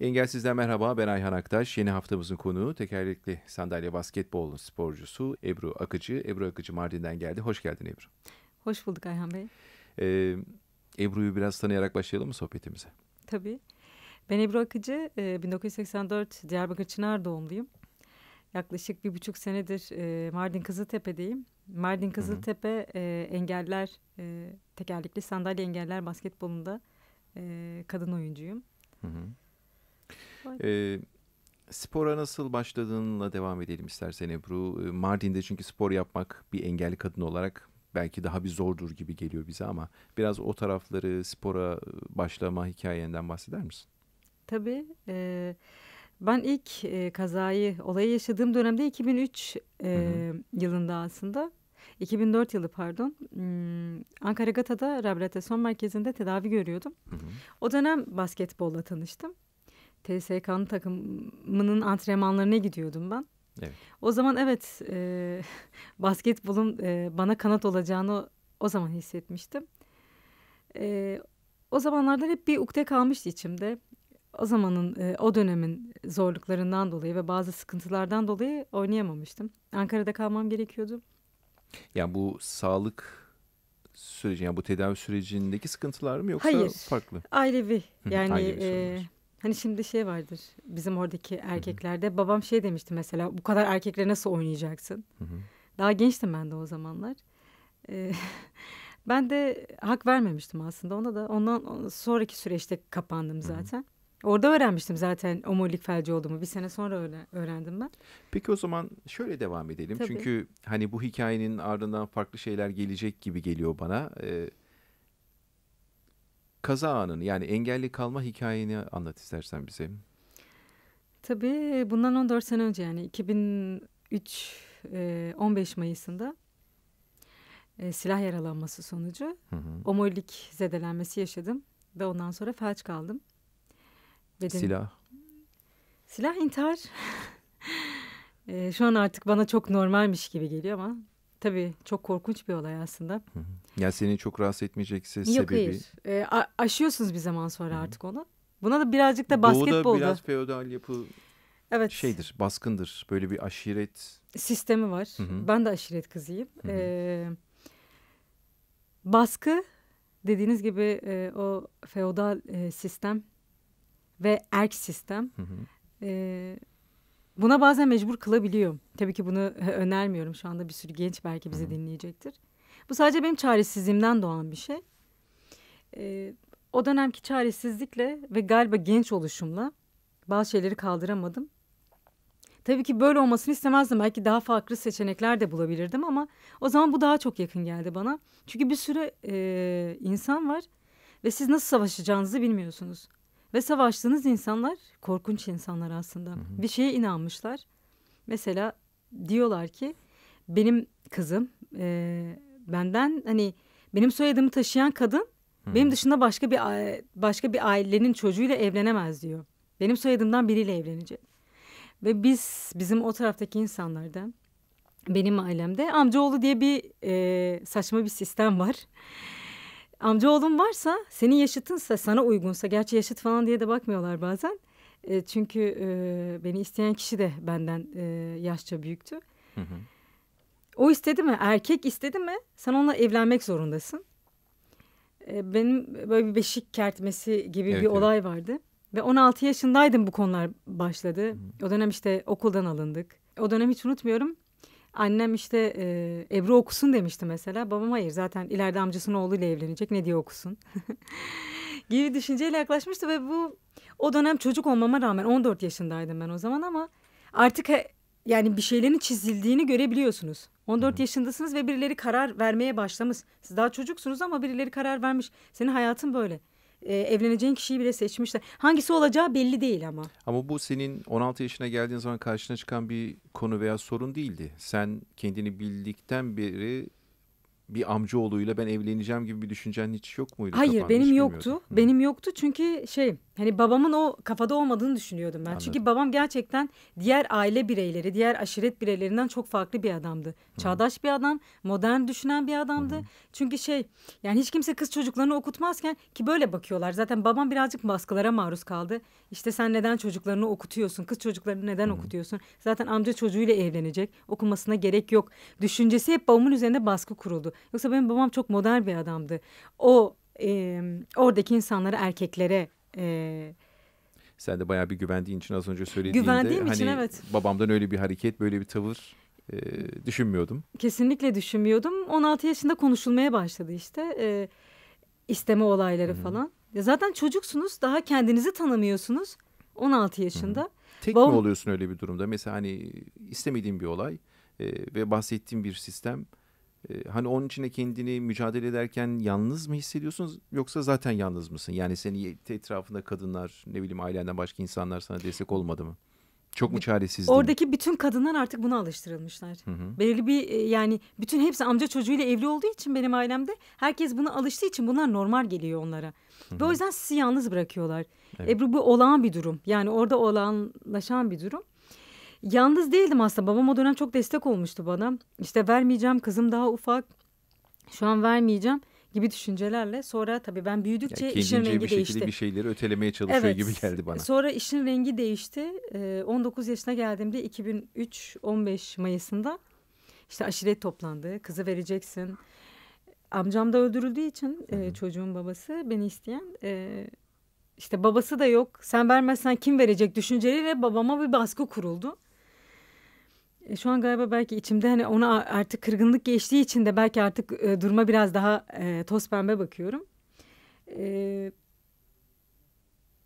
Engelsiz'den merhaba ben Ayhan Aktaş. Yeni haftamızın konuğu tekerlekli sandalye basketbol sporcusu Ebru Akıcı. Ebru Akıcı Mardin'den geldi. Hoş geldin Ebru. Hoş bulduk Ayhan Bey. Ee, Ebru'yu biraz tanıyarak başlayalım mı sohbetimize? Tabii. Ben Ebru Akıcı, 1984 e, Diyarbakır Çınar doğumluyum. Yaklaşık bir buçuk senedir e, Mardin Kızıltepe'deyim. Mardin Kızıltepe E, engeller e, tekerlekli sandalye engeller basketbolunda e, kadın oyuncuyum. Hı hı. E, spora nasıl başladığınla devam edelim istersen Ebru. E, Mardin'de çünkü spor yapmak bir engelli kadın olarak belki daha bir zordur gibi geliyor bize ama biraz o tarafları spora e, başlama hikayenden bahseder misin? Tabii. E, ben ilk e, kazayı, olayı yaşadığım dönemde 2003 e, hı hı. yılında aslında 2004 yılı pardon. Hmm, Ankara Gata'da rehabilitasyon merkezinde tedavi görüyordum. Hı hı. O dönem basketbolla tanıştım. TSK'nın takımının antrenmanlarına gidiyordum ben. Evet. O zaman evet e, basketbolun e, bana kanat olacağını o zaman hissetmiştim. E, o zamanlarda hep bir ukde kalmıştı içimde. O zamanın, e, o dönemin zorluklarından dolayı ve bazı sıkıntılardan dolayı oynayamamıştım. Ankara'da kalmam gerekiyordu. Yani bu sağlık süreci yani bu tedavi sürecindeki sıkıntılar mı yoksa Hayır, farklı? ailevi. Yani ailevi e, hani şimdi şey vardır bizim oradaki erkeklerde Hı-hı. babam şey demişti mesela bu kadar erkekle nasıl oynayacaksın? Hı-hı. Daha gençtim ben de o zamanlar. E, ben de hak vermemiştim aslında ona da ondan sonraki süreçte kapandım zaten. Hı-hı. Orada öğrenmiştim zaten omolik felci olduğumu. Bir sene sonra öğrendim ben. Peki o zaman şöyle devam edelim. Tabii. Çünkü hani bu hikayenin ardından farklı şeyler gelecek gibi geliyor bana. Ee, kaza anını yani engelli kalma hikayeni anlat istersen bize. Tabii bundan 14 sene önce yani 2003 15 e, Mayıs'ında e, silah yaralanması sonucu hı hı. omolik zedelenmesi yaşadım ve ondan sonra felç kaldım. Dedim. Silah. Silah intihar. e, şu an artık bana çok normalmiş gibi geliyor ama tabii çok korkunç bir olay aslında. Ya Yani seni çok rahatsız etmeyecekse sebebi. Yok hayır. E, aşıyorsunuz bir zaman sonra Hı-hı. artık onu. Buna da birazcık da basketbolda. Doğu'da biraz feodal yapı evet. şeydir, baskındır. Böyle bir aşiret. Sistemi var. Hı-hı. Ben de aşiret kızıyım. e, baskı dediğiniz gibi e, o feodal e, sistem ve erk sistem hı hı. E, buna bazen mecbur kılabiliyor. Tabii ki bunu önermiyorum. Şu anda bir sürü genç belki bizi hı. dinleyecektir. Bu sadece benim çaresizliğimden doğan bir şey. E, o dönemki çaresizlikle ve galiba genç oluşumla bazı şeyleri kaldıramadım. Tabii ki böyle olmasını istemezdim. Belki daha farklı seçenekler de bulabilirdim ama o zaman bu daha çok yakın geldi bana. Çünkü bir sürü e, insan var ve siz nasıl savaşacağınızı bilmiyorsunuz. Ve savaştığınız insanlar korkunç insanlar aslında. Hı hı. Bir şeye inanmışlar. Mesela diyorlar ki benim kızım e, benden hani benim soyadımı taşıyan kadın hı. benim dışında başka bir başka bir ailenin çocuğuyla evlenemez diyor. Benim soyadımdan biriyle evlenecek. Ve biz bizim o taraftaki insanlardan benim ailemde amcaoğlu diye bir e, saçma bir sistem var. Amca oğlum varsa, senin yaşıtınsa, sana uygunsa, gerçi yaşıt falan diye de bakmıyorlar bazen. E, çünkü e, beni isteyen kişi de benden e, yaşça büyüktü. Hı hı. O istedi mi, erkek istedi mi sen onunla evlenmek zorundasın. E, benim böyle bir beşik kertmesi gibi evet, bir evet. olay vardı. Ve 16 yaşındaydım bu konular başladı. Hı hı. O dönem işte okuldan alındık. O dönem hiç unutmuyorum. Annem işte e, Ebru okusun demişti mesela. Babam hayır zaten ileride amcasının oğluyla evlenecek ne diye okusun. gibi düşünceyle yaklaşmıştı ve bu o dönem çocuk olmama rağmen 14 yaşındaydım ben o zaman ama artık he, yani bir şeylerin çizildiğini görebiliyorsunuz. 14 Hı. yaşındasınız ve birileri karar vermeye başlamış. Siz daha çocuksunuz ama birileri karar vermiş. Senin hayatın böyle e, evleneceğin kişiyi bile seçmişler. Hangisi olacağı belli değil ama. Ama bu senin 16 yaşına geldiğin zaman karşına çıkan bir konu veya sorun değildi. Sen kendini bildikten beri bir amca amcaoğluyla ben evleneceğim gibi bir düşüncen hiç yok muydu? Hayır Kapan, benim yoktu. Benim yoktu çünkü şey Hani babamın o kafada olmadığını düşünüyordum ben. Anladım. Çünkü babam gerçekten diğer aile bireyleri, diğer aşiret bireylerinden çok farklı bir adamdı. Hı. Çağdaş bir adam, modern düşünen bir adamdı. Hı. Çünkü şey yani hiç kimse kız çocuklarını okutmazken ki böyle bakıyorlar. Zaten babam birazcık baskılara maruz kaldı. İşte sen neden çocuklarını okutuyorsun? Kız çocuklarını neden Hı. okutuyorsun? Zaten amca çocuğuyla evlenecek. Okumasına gerek yok. Düşüncesi hep babamın üzerinde baskı kuruldu. Yoksa benim babam çok modern bir adamdı. O e, oradaki insanlara, erkeklere e, Sen de bayağı bir güvendiğin için az önce söylediğinde güvendiğim hani için, evet. babamdan öyle bir hareket böyle bir tavır e, düşünmüyordum. Kesinlikle düşünmüyordum. 16 yaşında konuşulmaya başladı işte e, isteme olayları hmm. falan. zaten çocuksunuz daha kendinizi tanımıyorsunuz 16 yaşında. Hmm. Tek Babam... mi oluyorsun öyle bir durumda? Mesela hani istemediğin bir olay e, ve bahsettiğim bir sistem ee, hani onun içine kendini mücadele ederken yalnız mı hissediyorsunuz yoksa zaten yalnız mısın? Yani seni etrafında kadınlar ne bileyim ailenden başka insanlar sana destek olmadı mı? Çok mu çaresizdi? Oradaki mi? bütün kadınlar artık buna alıştırılmışlar. Hı hı. Belirli bir e, yani bütün hepsi amca çocuğuyla evli olduğu için benim ailemde herkes buna alıştığı için bunlar normal geliyor onlara. Hı hı. Ve o yüzden sizi yalnız bırakıyorlar. Evet. Ebru bu olağan bir durum. Yani orada olağanlaşan bir durum. Yalnız değildim aslında. Babam o dönem çok destek olmuştu bana. İşte vermeyeceğim kızım daha ufak. Şu an vermeyeceğim gibi düşüncelerle sonra tabii ben büyüdükçe yani işin rengi bir değişti. bir şeyleri ötelemeye çalışıyor evet. gibi geldi bana. Sonra işin rengi değişti. 19 ee, yaşına geldiğimde 2003 15 Mayıs'ında işte aşiret toplandı. Kızı vereceksin. Amcam da öldürüldüğü için e, Hı -hı. çocuğun babası beni isteyen e, işte babası da yok. Sen vermezsen kim verecek düşünceleriyle babama bir baskı kuruldu. E, şu an galiba belki içimde hani ona artık kırgınlık geçtiği için de belki artık e, duruma biraz daha e, toz pembe bakıyorum. E,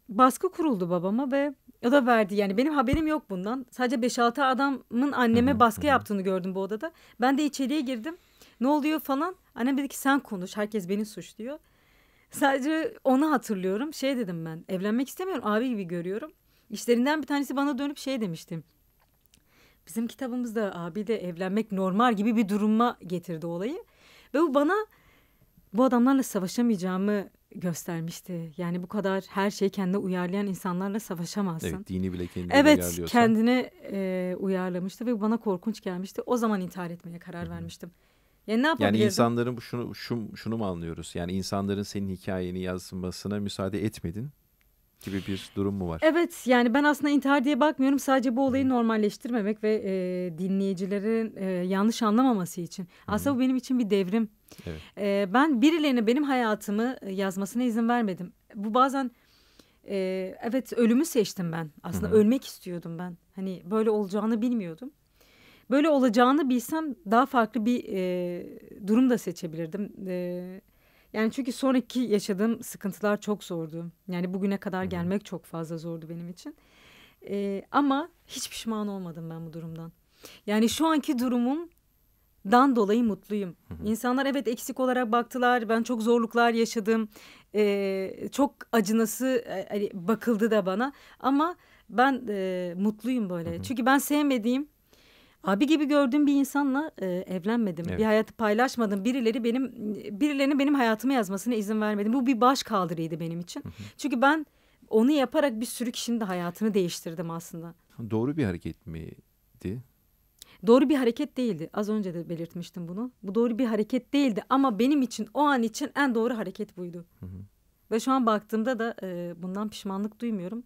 baskı kuruldu babama ve o da verdi yani benim haberim yok bundan. Sadece 5-6 adamın anneme hı baskı yaptığını gördüm bu odada. Ben de içeriye girdim. Ne oluyor falan. Annem dedi ki sen konuş herkes beni suçluyor. Sadece onu hatırlıyorum. Şey dedim ben evlenmek istemiyorum abi gibi görüyorum. İşlerinden bir tanesi bana dönüp şey demiştim. Bizim kitabımızda abi de evlenmek normal gibi bir duruma getirdi olayı. Ve bu bana bu adamlarla savaşamayacağımı göstermişti. Yani bu kadar her şeyi kendine uyarlayan insanlarla savaşamazsın. Evet dini bile kendine evet, uyarlıyorsan. Evet kendine e, uyarlamıştı ve bana korkunç gelmişti. O zaman intihar etmeye karar Hı -hı. vermiştim. Yani ne yapabilirdim? Yani insanların şunu, şunu, şunu mu anlıyoruz? Yani insanların senin hikayeni yazmasına müsaade etmedin gibi bir durum mu var? Evet yani ben aslında intihar diye bakmıyorum. Sadece bu olayı hmm. normalleştirmemek ve e, dinleyicilerin e, yanlış anlamaması için. Aslında hmm. bu benim için bir devrim. Evet. E, ben birilerine benim hayatımı e, yazmasına izin vermedim. Bu bazen e, evet ölümü seçtim ben. Aslında hmm. ölmek istiyordum ben. Hani böyle olacağını bilmiyordum. Böyle olacağını bilsem daha farklı bir e, durum da seçebilirdim. Evet yani çünkü sonraki yaşadığım sıkıntılar çok zordu. Yani bugüne kadar gelmek çok fazla zordu benim için. Ee, ama hiç pişman olmadım ben bu durumdan. Yani şu anki durumum dan dolayı mutluyum. İnsanlar evet eksik olarak baktılar. Ben çok zorluklar yaşadım. Ee, çok acınası e, hani bakıldı da bana. Ama ben e, mutluyum böyle. Çünkü ben sevmediğim abi gibi gördüğüm bir insanla e, evlenmedim. Evet. Bir hayatı paylaşmadım. Birileri benim birilerinin benim hayatımı yazmasına izin vermedim. Bu bir baş kaldırıydı benim için. Hı hı. Çünkü ben onu yaparak bir sürü kişinin de hayatını değiştirdim aslında. Doğru bir hareket miydi? Doğru bir hareket değildi. Az önce de belirtmiştim bunu. Bu doğru bir hareket değildi ama benim için o an için en doğru hareket buydu. Hı hı. Ve şu an baktığımda da e, bundan pişmanlık duymuyorum.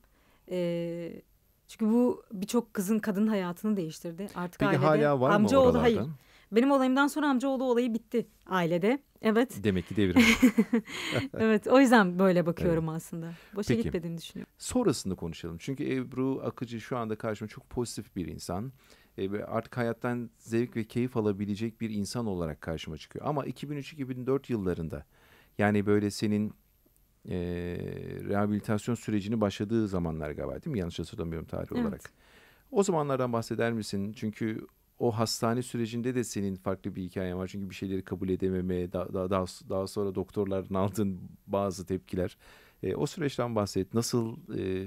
E, çünkü bu birçok kızın kadın hayatını değiştirdi. Artık Peki ailede hala var amca mı oralarda? Hayır. Benim olayımdan sonra amcaoğlu olayı bitti ailede. Evet. Demek ki devrim. evet o yüzden böyle bakıyorum evet. aslında. Boşa Peki. gitmediğini düşünüyorum. Sonrasında konuşalım. Çünkü Ebru Akıcı şu anda karşıma çok pozitif bir insan. E, artık hayattan zevk ve keyif alabilecek bir insan olarak karşıma çıkıyor. Ama 2003-2004 yıllarında yani böyle senin e, rehabilitasyon sürecini başladığı zamanlar galiba değil mi? Yanlış hatırlamıyorum tarih evet. olarak. O zamanlardan bahseder misin? Çünkü o hastane sürecinde de senin farklı bir hikayen var. Çünkü bir şeyleri kabul edememe, daha, daha, daha, daha sonra doktorların aldığın bazı tepkiler. E, o süreçten bahset. Nasıl e,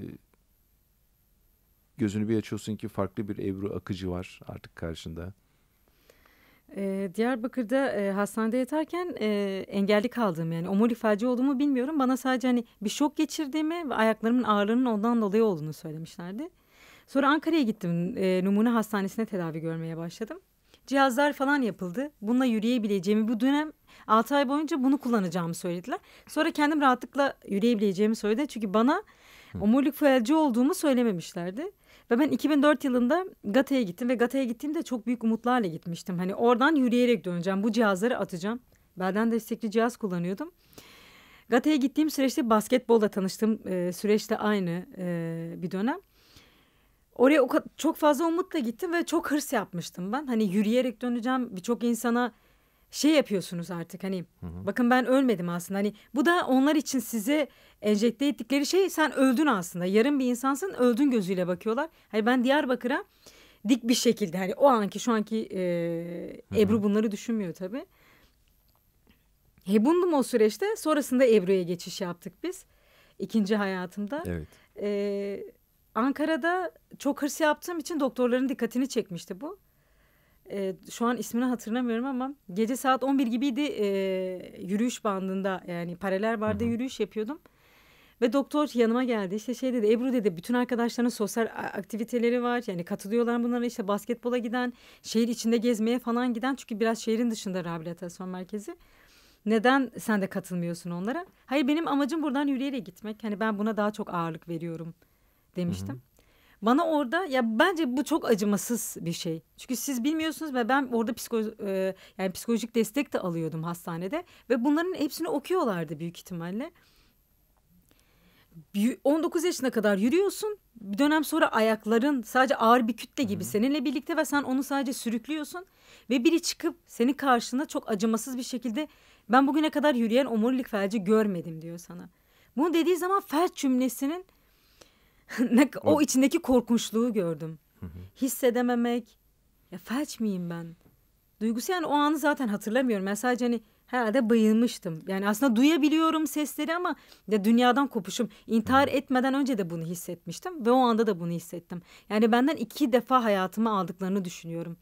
gözünü bir açıyorsun ki farklı bir Evru Akıcı var artık karşında. E, Diyarbakır'da e, hastanede yatarken e, engelli kaldım yani omur felci olduğumu bilmiyorum. Bana sadece hani bir şok geçirdiğimi ve ayaklarımın ağrının ondan dolayı olduğunu söylemişlerdi. Sonra Ankara'ya gittim e, numune hastanesine tedavi görmeye başladım. Cihazlar falan yapıldı. Bununla yürüyebileceğimi bu dönem 6 ay boyunca bunu kullanacağımı söylediler. Sonra kendim rahatlıkla yürüyebileceğimi söyledi. Çünkü bana omurilik felci olduğumu söylememişlerdi. Ve ben 2004 yılında Gata'ya gittim ve Gata'ya gittiğimde çok büyük umutlarla gitmiştim. Hani oradan yürüyerek döneceğim, bu cihazları atacağım. Belden destekli cihaz kullanıyordum. Gata'ya gittiğim süreçte basketbolla tanıştığım e, süreçte aynı e, bir dönem. Oraya o çok fazla umutla gittim ve çok hırs yapmıştım ben. Hani yürüyerek döneceğim birçok insana şey yapıyorsunuz artık hani hı hı. bakın ben ölmedim aslında hani bu da onlar için size enjekte ettikleri şey sen öldün aslında yarın bir insansın öldün gözüyle bakıyorlar. Hani ben Diyarbakır'a dik bir şekilde hani o anki şu anki e, hı hı. Ebru bunları düşünmüyor tabii. Hebundum o süreçte sonrasında Ebru'ya geçiş yaptık biz ikinci hayatımda. Evet. E, Ankara'da çok hırs yaptığım için doktorların dikkatini çekmişti bu e, şu an ismini hatırlamıyorum ama gece saat 11 gibiydi e, yürüyüş bandında yani paralel barda yürüyüş yapıyordum. Ve doktor yanıma geldi işte şey dedi Ebru dedi bütün arkadaşlarının sosyal aktiviteleri var yani katılıyorlar bunlara işte basketbola giden şehir içinde gezmeye falan giden çünkü biraz şehrin dışında rehabilitasyon merkezi. Neden sen de katılmıyorsun onlara? Hayır benim amacım buradan yürüyerek gitmek. Hani ben buna daha çok ağırlık veriyorum demiştim. Hı hı. Bana orada ya bence bu çok acımasız bir şey. Çünkü siz bilmiyorsunuz ve ben orada psiko, e, yani psikolojik destek de alıyordum hastanede ve bunların hepsini okuyorlardı büyük ihtimalle. 19 yaşına kadar yürüyorsun. Bir dönem sonra ayakların sadece ağır bir kütle gibi Hı-hı. seninle birlikte ve sen onu sadece sürüklüyorsun. Ve biri çıkıp seni karşına çok acımasız bir şekilde ben bugüne kadar yürüyen omurilik felci görmedim diyor sana. Bunu dediği zaman felç cümlesinin o, o içindeki korkunçluğu gördüm. Hı hı. Hissedememek. Ya felç miyim ben? Duygusu yani o anı zaten hatırlamıyorum. Yani sadece hani herhalde bayılmıştım. Yani aslında duyabiliyorum sesleri ama ya dünyadan kopuşum. İntihar hmm. etmeden önce de bunu hissetmiştim ve o anda da bunu hissettim. Yani benden iki defa hayatımı aldıklarını düşünüyorum.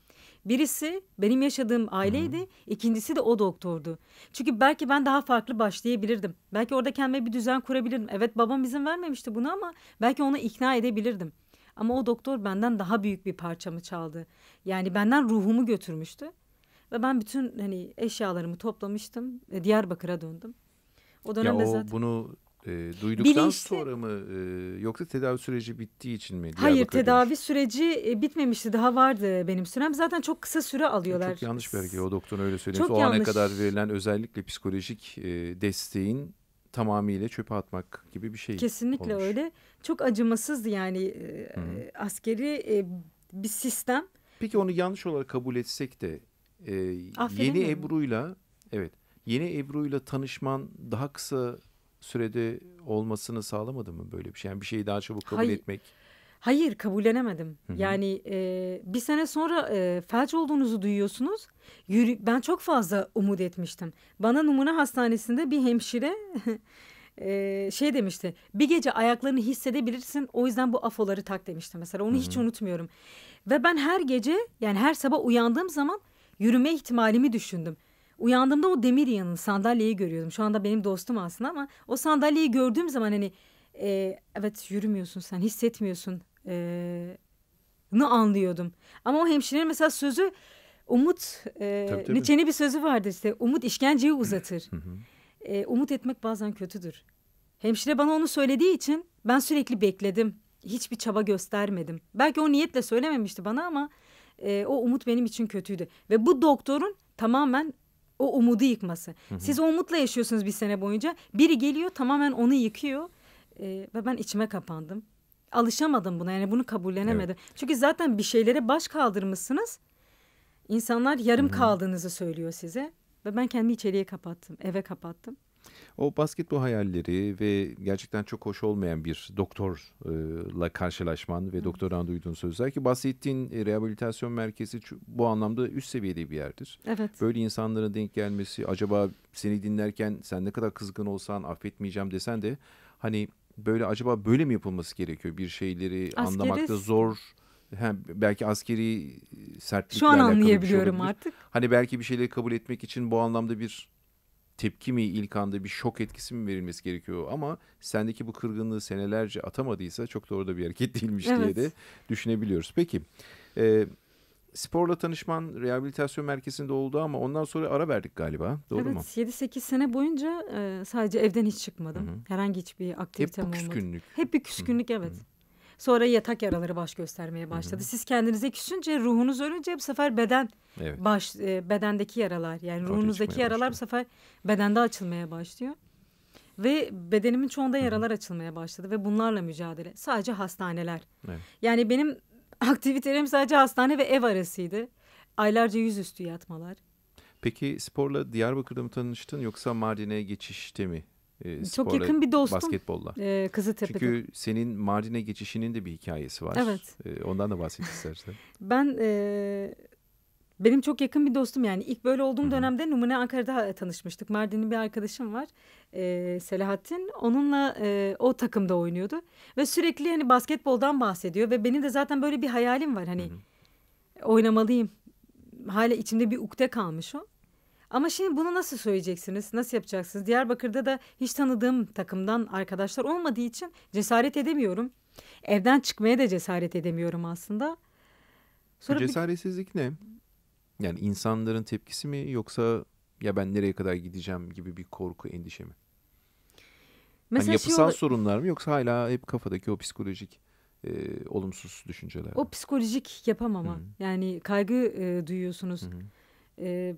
Birisi benim yaşadığım aileydi. Hı. ikincisi de o doktordu. Çünkü belki ben daha farklı başlayabilirdim. Belki orada kendime bir düzen kurabilirdim. Evet babam izin vermemişti bunu ama belki onu ikna edebilirdim. Ama o doktor benden daha büyük bir parçamı çaldı. Yani benden ruhumu götürmüştü. Ve ben bütün hani eşyalarımı toplamıştım. Diyarbakır'a döndüm. O dönemde ya o, zaten... bunu e, duyduktan Bilinçli... sonra mı e, yoksa tedavi süreci bittiği için mi? Hayır tedavi demiş. süreci e, bitmemişti daha vardı benim sürem zaten çok kısa süre alıyorlar. Çok yanlış bir hareket o doktorun öyle söylemiş. Çok o yanlış. ana kadar verilen özellikle psikolojik e, desteğin tamamıyla çöpe atmak gibi bir şey. Kesinlikle olmuş. öyle çok acımasızdı yani e, e askeri e, bir sistem. Peki onu yanlış olarak kabul etsek de e, Aferin yeni Ebru'yla evet yeni Ebru'yla tanışman daha kısa sürede olmasını sağlamadı mı böyle bir şey? Yani bir şeyi daha çabuk kabul Hayır. etmek. Hayır kabullenemedim. Hı-hı. Yani e, bir sene sonra e, felç olduğunuzu duyuyorsunuz. Yürü, ben çok fazla umut etmiştim. Bana numune hastanesinde bir hemşire e, şey demişti. Bir gece ayaklarını hissedebilirsin o yüzden bu afoları tak demişti mesela. Onu Hı-hı. hiç unutmuyorum. Ve ben her gece yani her sabah uyandığım zaman yürüme ihtimalimi düşündüm. Uyandığımda o demir yanın sandalyeyi görüyordum. Şu anda benim dostum aslında ama o sandalyeyi gördüğüm zaman hani e, evet yürümüyorsun sen hissetmiyorsun e, ...nı anlıyordum. Ama o hemşirenin mesela sözü Umut e, tabii, bir sözü vardı işte. Umut işkenceyi uzatır. e, umut etmek bazen kötüdür. Hemşire bana onu söylediği için ben sürekli bekledim. Hiçbir çaba göstermedim. Belki o niyetle söylememişti bana ama e, o umut benim için kötüydü. Ve bu doktorun tamamen o umudu yıkması. Hı hı. Siz o umutla yaşıyorsunuz bir sene boyunca. Biri geliyor tamamen onu yıkıyor e, ve ben içime kapandım. Alışamadım buna yani bunu kabullenemedim. Evet. Çünkü zaten bir şeylere baş kaldırmışsınız. İnsanlar yarım hı hı. kaldığınızı söylüyor size. Ve ben kendimi içeriye kapattım, eve kapattım. O basketbol hayalleri ve gerçekten çok hoş olmayan bir doktorla karşılaşman ve doktordan duyduğun sözler ki bahsettiğin e, rehabilitasyon merkezi bu anlamda üst seviyede bir yerdir. Evet. Böyle insanların denk gelmesi acaba seni dinlerken sen ne kadar kızgın olsan affetmeyeceğim desen de hani böyle acaba böyle mi yapılması gerekiyor bir şeyleri Askeri... anlamakta zor hem belki askeri sertlikle Şu an şey anlayabiliyorum şey artık. Hani belki bir şeyleri kabul etmek için bu anlamda bir tepki mi ilk anda bir şok etkisi mi verilmesi gerekiyor ama sendeki bu kırgınlığı senelerce atamadıysa çok doğru da bir hareket değilmiş evet. diye de düşünebiliyoruz. Peki e, sporla tanışman rehabilitasyon merkezinde oldu ama ondan sonra ara verdik galiba doğru evet, mu? Evet 7-8 sene boyunca e, sadece evden hiç çıkmadım. Hı-hı. Herhangi hiçbir aktivitem olmadı. Hep bir küskünlük. Hep bir küskünlük Hı-hı. evet. Hı-hı. Sonra yatak yaraları baş göstermeye başladı. Hı hı. Siz kendinize küsünce ruhunuz ölünce bu sefer beden evet. baş e, bedendeki yaralar yani Ortaya ruhunuzdaki yaralar başladı. bu sefer bedende açılmaya başlıyor. Ve bedenimin çoğunda yaralar hı hı. açılmaya başladı ve bunlarla mücadele. Sadece hastaneler. Evet. Yani benim aktivitelerim sadece hastane ve ev arasıydı. Aylarca yüzüstü yatmalar. Peki sporla Diyarbakır'da mı tanıştın yoksa Mardin'e geçişte mi e, sporla, Çok yakın bir dostum. Basketbolla. E, Kızıltepe'de. Çünkü senin Mardin'e geçişinin de bir hikayesi var. Evet. E, ondan da bahset istersen. ben e, benim çok yakın bir dostum yani ilk böyle olduğum Hı-hı. dönemde Numune Ankara'da tanışmıştık. Mardin'in bir arkadaşım var e, Selahattin. Onunla e, o takımda oynuyordu. Ve sürekli hani basketboldan bahsediyor. Ve benim de zaten böyle bir hayalim var hani Hı-hı. oynamalıyım. Hala içimde bir ukde kalmış o. Ama şimdi bunu nasıl söyleyeceksiniz? Nasıl yapacaksınız? Diyarbakır'da da hiç tanıdığım takımdan arkadaşlar olmadığı için cesaret edemiyorum. Evden çıkmaya da cesaret edemiyorum aslında. Sonra Bu cesaretsizlik bir... ne? Yani insanların tepkisi mi yoksa ya ben nereye kadar gideceğim gibi bir korku, endişe mi? Hani Mesela hani yapısal şey ol... sorunlar mı yoksa hala hep kafadaki o psikolojik e, olumsuz düşünceler mi? O psikolojik yapamama. Hı-hı. Yani kaygı e, duyuyorsunuz. Hı-hı. E,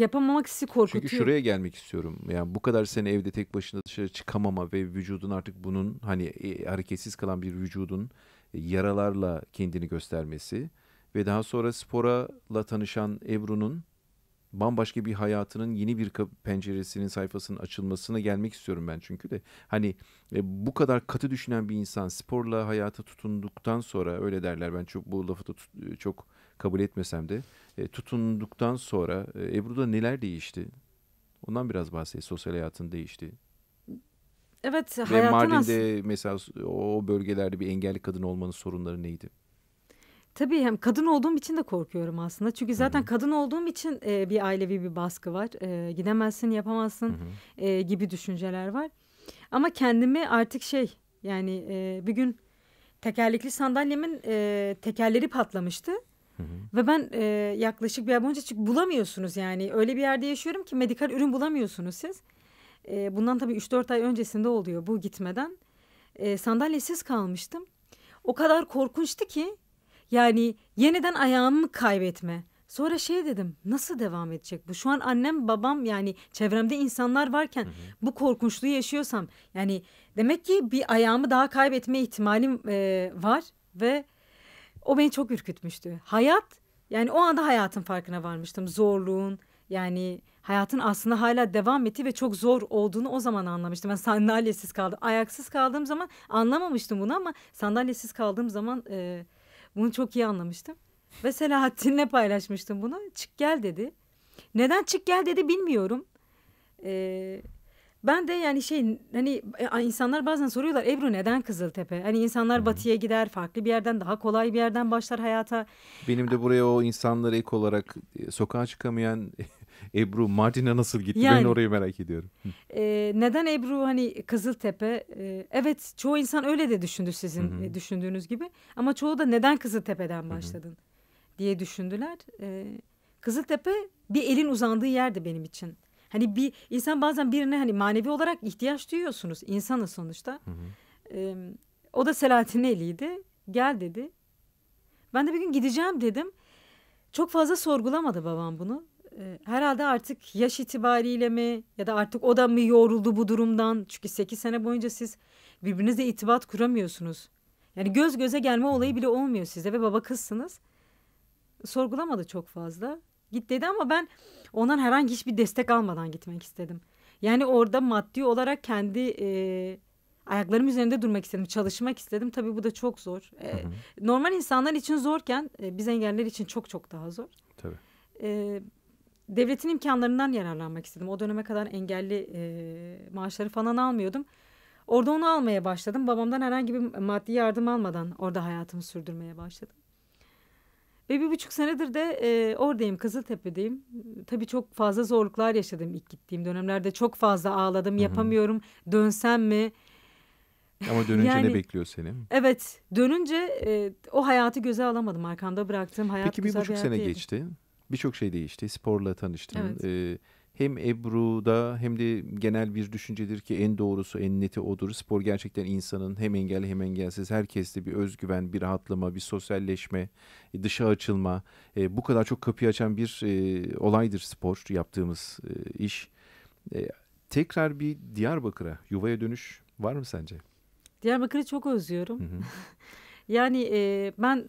yapamamak sizi korkutuyor. Çünkü şuraya gelmek istiyorum. Yani bu kadar sene evde tek başına dışarı çıkamama ve vücudun artık bunun hani e, hareketsiz kalan bir vücudun e, yaralarla kendini göstermesi ve daha sonra sporla tanışan Ebru'nun bambaşka bir hayatının yeni bir penceresinin sayfasının açılmasına gelmek istiyorum ben çünkü de hani e, bu kadar katı düşünen bir insan sporla hayata tutunduktan sonra öyle derler ben çok bu lafı da tut, e, çok kabul etmesem de e, tutunduktan sonra e, Ebru'da neler değişti? Ondan biraz bahset. Sosyal hayatın değişti. Evet, hayatın Mardin'de aslında... mesela o bölgelerde bir engelli kadın olmanın sorunları neydi? Tabii hem kadın olduğum için de korkuyorum aslında. Çünkü zaten Hı-hı. kadın olduğum için e, bir ailevi bir baskı var. E, gidemezsin, yapamazsın e, gibi düşünceler var. Ama kendimi artık şey yani e, bir gün tekerlekli sandalyemin e, tekerleri patlamıştı. Hı Ve ben e, yaklaşık bir ay boyunca çık bulamıyorsunuz yani. Öyle bir yerde yaşıyorum ki medikal ürün bulamıyorsunuz siz. E, bundan tabii 3-4 ay öncesinde oluyor bu gitmeden. E, sandalyesiz kalmıştım. O kadar korkunçtu ki yani yeniden ayağımı kaybetme. Sonra şey dedim nasıl devam edecek bu? Şu an annem babam yani çevremde insanlar varken hı hı. bu korkunçluğu yaşıyorsam yani demek ki bir ayağımı daha kaybetme ihtimalim e, var ve o beni çok ürkütmüştü. Hayat yani o anda hayatın farkına varmıştım. Zorluğun yani hayatın aslında hala devam ettiği ve çok zor olduğunu o zaman anlamıştım. Ben sandalyesiz kaldım. Ayaksız kaldığım zaman anlamamıştım bunu ama sandalyesiz kaldığım zaman e, bunu çok iyi anlamıştım. Ve Selahattin'le paylaşmıştım bunu. Çık gel dedi. Neden çık gel dedi bilmiyorum. Eee ben de yani şey hani e, insanlar bazen soruyorlar Ebru neden Kızıltepe? Hani insanlar hmm. batıya gider farklı bir yerden daha kolay bir yerden başlar hayata. Benim de buraya o insanları ek olarak e, sokağa çıkamayan Ebru Mardin'e nasıl gitti? Yani, ben orayı merak ediyorum. E, neden Ebru hani Kızıltepe? E, evet çoğu insan öyle de düşündü sizin hı e, düşündüğünüz gibi. Ama çoğu da neden Kızıltepe'den başladın hı diye düşündüler. E, Kızıltepe bir elin uzandığı yerdi benim için. Hani bir insan bazen birine hani manevi olarak ihtiyaç duyuyorsunuz. İnsanız sonuçta. Hı hı. E, o da Selahattin Eli'ydi. Gel dedi. Ben de bir gün gideceğim dedim. Çok fazla sorgulamadı babam bunu. E, herhalde artık yaş itibariyle mi ya da artık o da mı yoruldu bu durumdan? Çünkü sekiz sene boyunca siz birbirinizle itibat kuramıyorsunuz. Yani göz göze gelme olayı bile olmuyor size ve baba kızsınız. Sorgulamadı çok fazla git dedi ama ben ondan herhangi hiçbir destek almadan gitmek istedim. Yani orada maddi olarak kendi e, ayaklarım üzerinde durmak istedim, çalışmak istedim. Tabii bu da çok zor. E, hı hı. Normal insanlar için zorken e, biz engelliler için çok çok daha zor. Tabii. E, devletin imkanlarından yararlanmak istedim. O döneme kadar engelli e, maaşları falan almıyordum. Orada onu almaya başladım. Babamdan herhangi bir maddi yardım almadan orada hayatımı sürdürmeye başladım. Ve bir buçuk senedir de e, oradayım Kızıltepe'deyim. Tabii çok fazla zorluklar yaşadım ilk gittiğim dönemlerde. Çok fazla ağladım Hı-hı. yapamıyorum dönsem mi? Ama dönünce yani, ne bekliyor seni? Evet dönünce e, o hayatı göze alamadım arkamda bıraktığım hayat. Peki bir buçuk bir sene değildi. geçti birçok şey değişti. Sporla tanıştın. Evet. Ee, hem Ebru'da hem de genel bir düşüncedir ki en doğrusu en neti odur. Spor gerçekten insanın hem engelli hem engelsiz herkeste bir özgüven, bir rahatlama, bir sosyalleşme, e, dışa açılma. E, bu kadar çok kapıyı açan bir e, olaydır spor yaptığımız e, iş. E, tekrar bir Diyarbakır'a, yuvaya dönüş var mı sence? Diyarbakır'ı çok özlüyorum. yani e, ben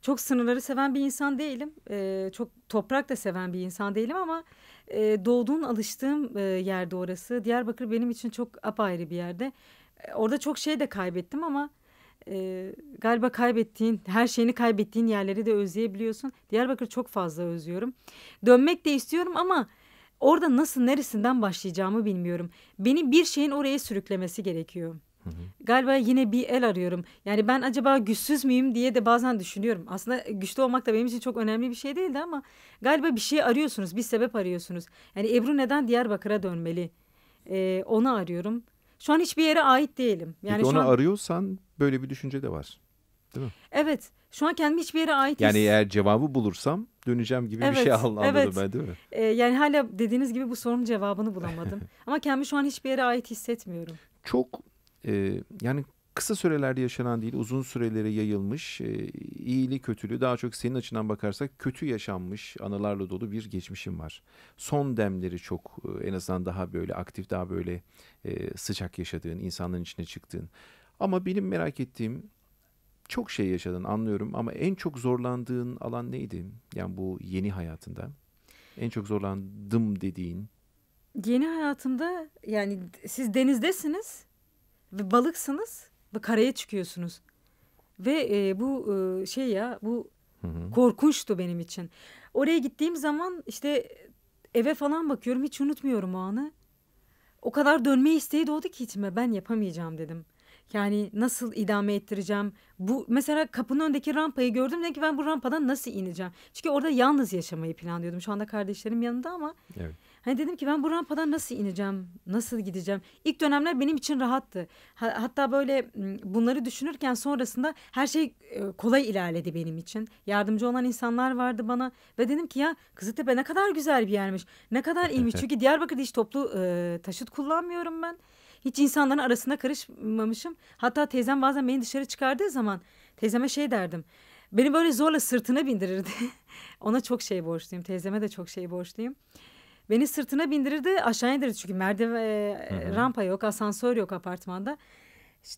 çok sınırları seven bir insan değilim. E, çok toprak da seven bir insan değilim ama e, doğduğun alıştığım e, yerde orası. Diyarbakır benim için çok apayrı bir yerde. E, orada çok şey de kaybettim ama e, galiba kaybettiğin her şeyini kaybettiğin yerleri de özleyebiliyorsun. Diyarbakır çok fazla özlüyorum. Dönmek de istiyorum ama orada nasıl neresinden başlayacağımı bilmiyorum. Beni bir şeyin oraya sürüklemesi gerekiyor. Hı hı. Galiba yine bir el arıyorum. Yani ben acaba güçsüz müyüm diye de bazen düşünüyorum. Aslında güçlü olmak da benim için çok önemli bir şey değildi ama galiba bir şey arıyorsunuz, bir sebep arıyorsunuz. Yani Ebru neden Diyarbakır'a dönmeli? Ee, onu arıyorum. Şu an hiçbir yere ait değilim. Yani Peki onu an... arıyorsan böyle bir düşünce de var. Değil mi? Evet. Şu an kendimi hiçbir yere ait Yani eğer cevabı bulursam döneceğim gibi evet, bir şey anladım evet. ben değil mi? Ee, yani hala dediğiniz gibi bu sorunun cevabını bulamadım. Ama kendimi şu an hiçbir yere ait hissetmiyorum. Çok e, yani kısa sürelerde yaşanan değil uzun sürelere yayılmış e, iyili kötülü daha çok senin açından bakarsak kötü yaşanmış anılarla dolu bir geçmişim var. Son demleri çok e, en azından daha böyle aktif daha böyle e, sıcak yaşadığın insanların içine çıktığın. Ama benim merak ettiğim çok şey yaşadın anlıyorum ama en çok zorlandığın alan neydi? Yani bu yeni hayatında en çok zorlandım dediğin. Yeni hayatımda yani siz denizdesiniz ve balıksınız ve karaya çıkıyorsunuz. Ve e, bu e, şey ya bu hı hı. korkunçtu benim için. Oraya gittiğim zaman işte eve falan bakıyorum hiç unutmuyorum o anı. O kadar dönme isteği doğdu ki içime ben yapamayacağım dedim. Yani nasıl idame ettireceğim? Bu mesela kapının öndeki rampayı gördüm dedim ki ben bu rampadan nasıl ineceğim? Çünkü orada yalnız yaşamayı planlıyordum. Şu anda kardeşlerim yanında ama evet. Hani dedim ki ben bu rampadan nasıl ineceğim? Nasıl gideceğim? İlk dönemler benim için rahattı. hatta böyle bunları düşünürken sonrasında her şey e, kolay ilerledi benim için. Yardımcı olan insanlar vardı bana ve dedim ki ya Kızıltepe ne kadar güzel bir yermiş. Ne kadar iyiymiş. Çünkü Diyarbakır'da hiç toplu e, taşıt kullanmıyorum ben. Hiç insanların arasına karışmamışım. Hatta teyzem bazen beni dışarı çıkardığı zaman teyzeme şey derdim. Beni böyle zorla sırtına bindirirdi. Ona çok şey borçluyum. Teyzeme de çok şey borçluyum. Beni sırtına bindirirdi aşağı indirirdi çünkü merdiven e, rampa yok asansör yok apartmanda.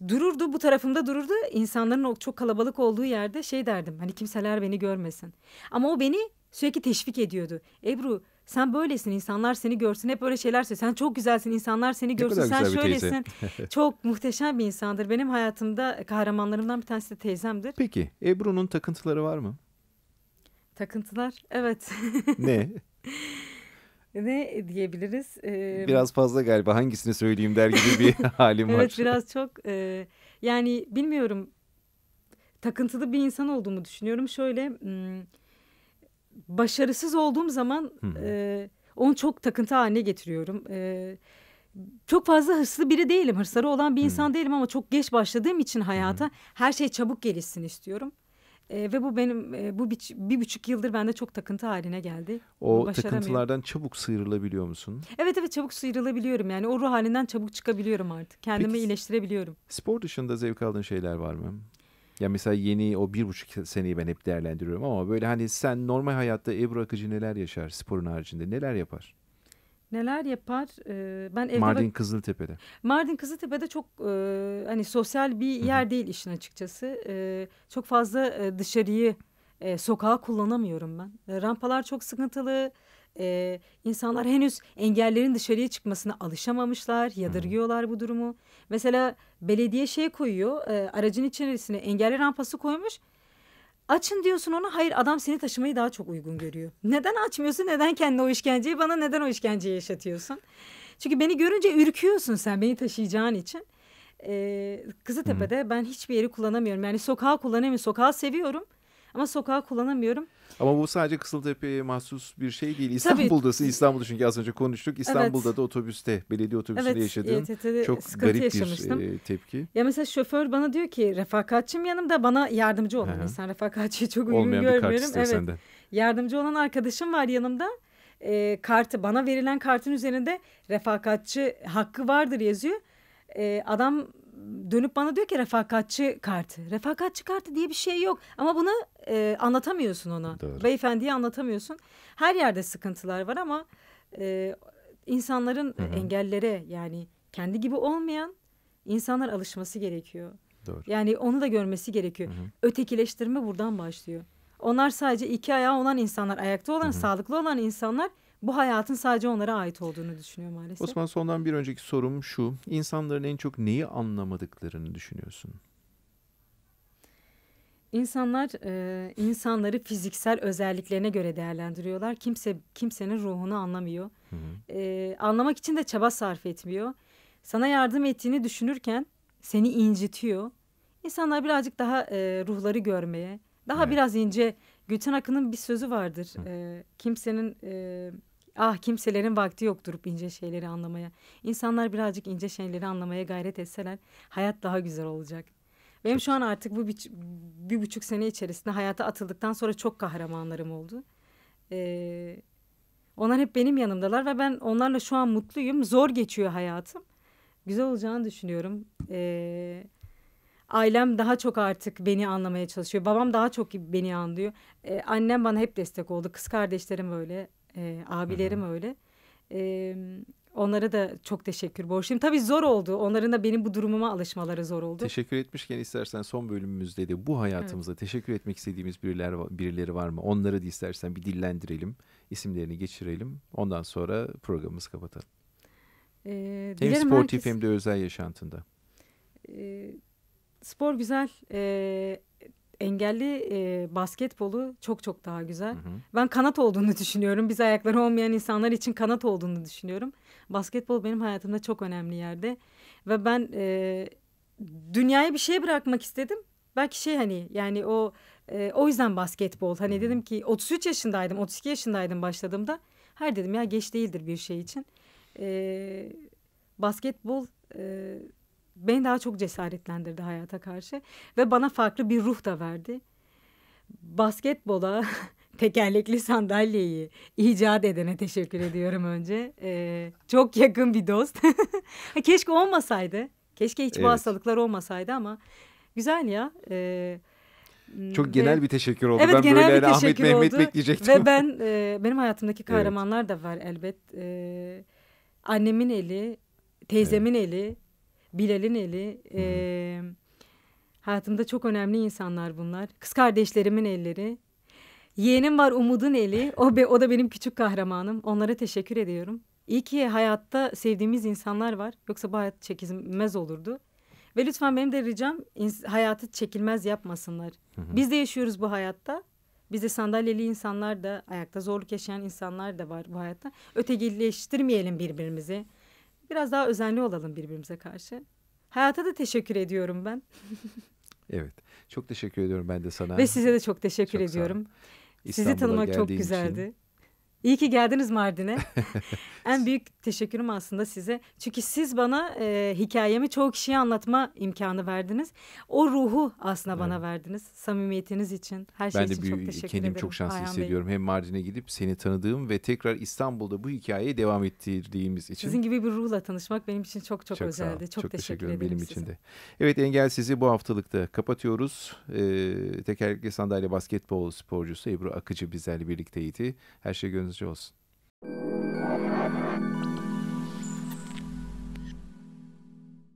dururdu bu tarafımda dururdu insanların çok kalabalık olduğu yerde şey derdim hani kimseler beni görmesin. Ama o beni sürekli teşvik ediyordu. Ebru sen böylesin insanlar seni görsün hep böyle şeyler söyle. Sen çok güzelsin insanlar seni görsün sen şöylesin. çok muhteşem bir insandır. Benim hayatımda kahramanlarımdan bir tanesi de teyzemdir. Peki Ebru'nun takıntıları var mı? Takıntılar evet. ne? ne diyebiliriz? Ee, biraz fazla galiba hangisini söyleyeyim der gibi bir halim var. Evet biraz çok e, yani bilmiyorum takıntılı bir insan olduğumu düşünüyorum. Şöyle başarısız olduğum zaman hmm. e, onu çok takıntı haline getiriyorum. E, çok fazla hırslı biri değilim. hırsarı olan bir insan değilim ama çok geç başladığım için hayata hmm. her şey çabuk gelişsin istiyorum. E, ve bu benim e, bu bir, bir buçuk yıldır bende çok takıntı haline geldi. O takıntılardan çabuk sıyrılabiliyor musun? Evet evet çabuk sıyrılabiliyorum yani o ruh halinden çabuk çıkabiliyorum artık. Kendimi Peki, iyileştirebiliyorum. Spor dışında zevk aldığın şeyler var mı? Ya mesela yeni o bir buçuk seneyi ben hep değerlendiriyorum ama böyle hani sen normal hayatta Ebru Akıcı neler yaşar sporun haricinde neler yapar? neler yapar? E, ben evde Mardin bak- Kızıltepe'de. Mardin Kızıltepe'de çok e, hani sosyal bir yer değil işin açıkçası. E, çok fazla e, dışarıyı e, sokağa kullanamıyorum ben. E, rampalar çok sıkıntılı. E, insanlar henüz engellerin dışarıya çıkmasına alışamamışlar, yadırgıyorlar bu durumu. Mesela belediye şey koyuyor, e, aracın içerisine engelli rampası koymuş Açın diyorsun ona hayır adam seni taşımayı daha çok uygun görüyor. Neden açmıyorsun neden kendi o işkenceyi bana neden o işkenceyi yaşatıyorsun? Çünkü beni görünce ürküyorsun sen beni taşıyacağın için. Ee, Kızıltepe'de hmm. ben hiçbir yeri kullanamıyorum. Yani sokağı kullanamıyorum. Sokağı seviyorum. Ama sokağa kullanamıyorum. Ama bu sadece Kızıltepe'ye mahsus bir şey değil. İstanbul'dasın. İstanbul'da çünkü az önce konuştuk. İstanbul'da evet. da otobüste, belediye otobüsünde evet, yaşadığın ETT'de çok garip bir e, tepki. Ya mesela şoför bana diyor ki refakatçim yanımda bana yardımcı olan insan. Refakatçiyi çok uygun görmüyorum. evet. senden. Yardımcı olan arkadaşım var yanımda e, kartı bana verilen kartın üzerinde refakatçi hakkı vardır yazıyor. E, adam dönüp bana diyor ki refakatçi kartı. Refakatçi kartı diye bir şey yok ama bunu e, anlatamıyorsun ona. Doğru. Beyefendiye anlatamıyorsun. Her yerde sıkıntılar var ama e, insanların Hı-hı. engellere yani kendi gibi olmayan insanlar alışması gerekiyor. Doğru. Yani onu da görmesi gerekiyor. Hı-hı. Ötekileştirme buradan başlıyor. Onlar sadece iki ayağı olan insanlar, ayakta olan, Hı-hı. sağlıklı olan insanlar bu hayatın sadece onlara ait olduğunu düşünüyor maalesef. Osman sondan bir önceki sorum şu. İnsanların en çok neyi anlamadıklarını düşünüyorsun? İnsanlar e, insanları fiziksel özelliklerine göre değerlendiriyorlar. Kimse kimsenin ruhunu anlamıyor. Hı hı. E, anlamak için de çaba sarf etmiyor. Sana yardım ettiğini düşünürken seni incitiyor. İnsanlar birazcık daha e, ruhları görmeye, daha evet. biraz ince. Gülten Akın'ın bir sözü vardır. E, kimsenin e, Ah kimselerin vakti yok durup ince şeyleri anlamaya. İnsanlar birazcık ince şeyleri anlamaya gayret etseler hayat daha güzel olacak. Benim şu an artık bu bir, bir buçuk sene içerisinde hayata atıldıktan sonra çok kahramanlarım oldu. Ee, onlar hep benim yanımdalar ve ben onlarla şu an mutluyum. Zor geçiyor hayatım. Güzel olacağını düşünüyorum. Ee, ailem daha çok artık beni anlamaya çalışıyor. Babam daha çok beni anlıyor. Ee, annem bana hep destek oldu. Kız kardeşlerim böyle. E, abilerim Hı-hı. öyle. E, onlara da çok teşekkür borçluyum. Tabii zor oldu. Onların da benim bu durumuma alışmaları zor oldu. Teşekkür etmişken istersen son bölümümüzde de bu hayatımıza evet. teşekkür etmek istediğimiz birileri, birileri var mı? Onları da istersen bir dillendirelim. isimlerini geçirelim. Ondan sonra programımızı kapatalım. Ee, hem sportif herkes... hem de özel yaşantında. Ee, spor güzel. Ee, engelli e, basketbolu çok çok daha güzel. Hı hı. Ben kanat olduğunu düşünüyorum. Biz ayakları olmayan insanlar için kanat olduğunu düşünüyorum. Basketbol benim hayatımda çok önemli yerde. Ve ben e, dünyaya bir şey bırakmak istedim. Belki şey hani yani o e, o yüzden basketbol. Hani hı hı. dedim ki 33 yaşındaydım, 32 yaşındaydım başladığımda. Her dedim ya geç değildir bir şey için. E, basketbol e, beni daha çok cesaretlendirdi hayata karşı ve bana farklı bir ruh da verdi. Basketbola tekerlekli sandalyeyi icat edene teşekkür ediyorum önce. Ee, çok yakın bir dost. Keşke olmasaydı. Keşke hiç evet. bu hastalıklar olmasaydı ama güzel ya. Ee, çok ve, genel bir teşekkür oldu. Evet, ben genel böyle bir hani Ahmet teşekkür Mehmet bekleyecektim. Ve ben e, benim hayatımdaki kahramanlar evet. da var elbet. E, annemin eli, teyzemin evet. eli, Bilal'in eli. E, hayatımda çok önemli insanlar bunlar. Kız kardeşlerimin elleri. Yeğenim var Umud'un eli. O, be, o da benim küçük kahramanım. Onlara teşekkür ediyorum. İyi ki hayatta sevdiğimiz insanlar var. Yoksa bu hayat çekilmez olurdu. Ve lütfen benim de ricam hayatı çekilmez yapmasınlar. Hı hı. Biz de yaşıyoruz bu hayatta. Bizde sandalyeli insanlar da, ayakta zorluk yaşayan insanlar da var bu hayatta. Ötekileştirmeyelim birbirimizi. Biraz daha özenli olalım birbirimize karşı. Hayata da teşekkür ediyorum ben. evet. Çok teşekkür ediyorum ben de sana. Ve size de çok teşekkür çok ediyorum. Sizi tanımak çok güzeldi. Için. İyi ki geldiniz Mardin'e. en büyük teşekkürüm aslında size. Çünkü siz bana e, hikayemi çoğu kişiye anlatma imkanı verdiniz. O ruhu aslında evet. bana verdiniz. Samimiyetiniz için, her şey ben için de büyük, çok teşekkür kendim ederim. çok şanslı Ayhan hissediyorum. Bey. Hem Mardin'e gidip seni tanıdığım ve tekrar İstanbul'da bu hikayeyi devam ettirdiğimiz için. Sizin gibi bir ruhla tanışmak benim için çok çok, çok özeldi. Çok, çok teşekkür ederim benim size. için de. Evet Engel sizi bu haftalıkta kapatıyoruz. Ee, tekerlekli sandalye basketbol sporcusu Ebru Akıcı bizlerle birlikteydi. Her şey gönlünüzde is yours.